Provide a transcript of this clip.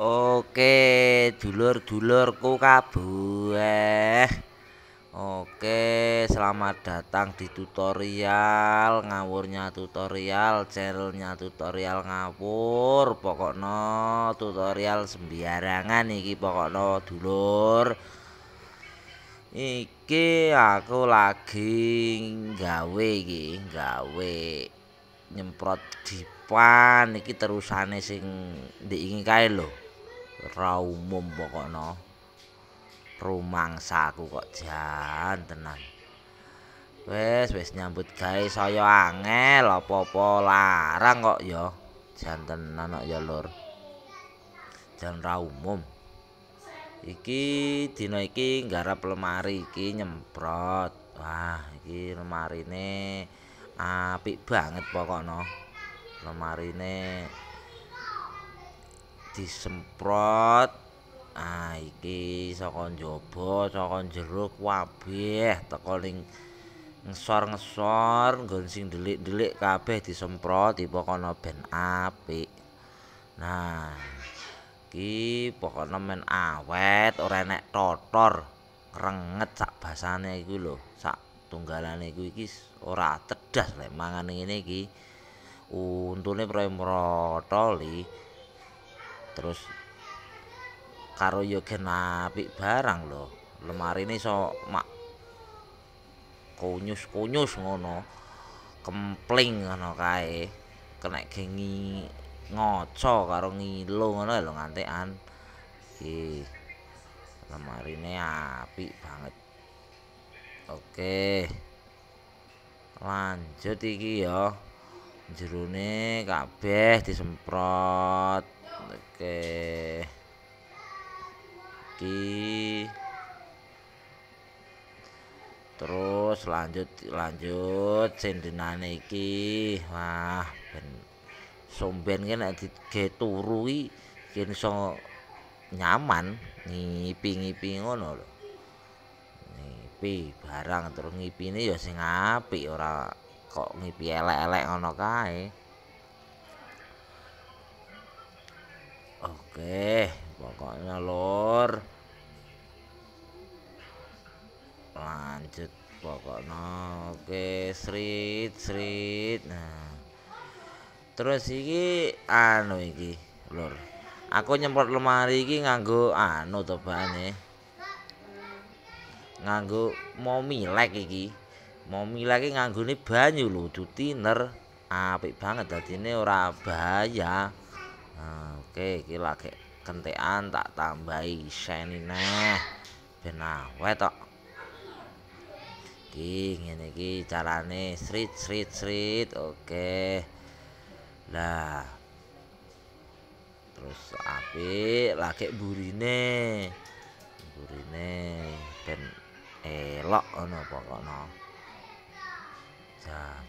Oke, dulur-dulurku kabeh. Oke, selamat datang di tutorial ngawurnya tutorial, channelnya tutorial ngawur. pokokno tutorial sembiarangan iki pokokno dulur. Iki aku lagi gawe iki, gawe nyemprot dipan iki terusane sing diingi kae lho ra umum pokokno rumangsaku kok jan wes wes nyambut guys, saya angel apa-apa larang kok ya jan tenan kok ya lur jan ra umum iki dina iki nggarap lemari iki nyemprot wah iki lemarine ini... apik banget pokoknya lemari ini disemprot nah iki sokon jobo sokon jeruk wabih teko ning ngesor ngesor gonsing delik delik kabeh disemprot di pokoknya ben apik nah ki pokoknya men awet orang nek totor renget sak basane iku lho sak tunggalane kuwi iki ora tedas lek mangan ngene iki. Untune proyemrotoli. Terus karo yo genapik barang lho. Lemari ne iso mak konyus-konyus ngono. Kempling ngono kae. Kena gengi ngoco karo ngilu ngono lho ngantekan. Iki lemari ne apik banget. Oke. Lanjut iki ya. Jerone kabeh disemprot. Oke. Di Terus lanjut lanjut sendenane iki. Wah, ben somben ki nek dige turu ki nyaman ngipi-ngipi ngono lho. ngipi barang terus ngipine ya sing apik ora kok ngipi elek-elek ngono kae. Oke, pokoknya lur. Lanjut pokoknya oke, street street. Nah. Terus iki anu iki, lur. Aku nyemprot lemari iki nganggo anu tobane. Ah. nganggo momi lek iki. Momi lek nganggone banyu lho, dutiner apik banget dadine ora bahaya. Nah, oke iki lagi kentekan tak tambahi senine ben awet tok. Iki ngene iki carane srit srit srit. Oke. Lah. Terus apik lagi burine. Burine. e lọ nó bỏ nó dạ.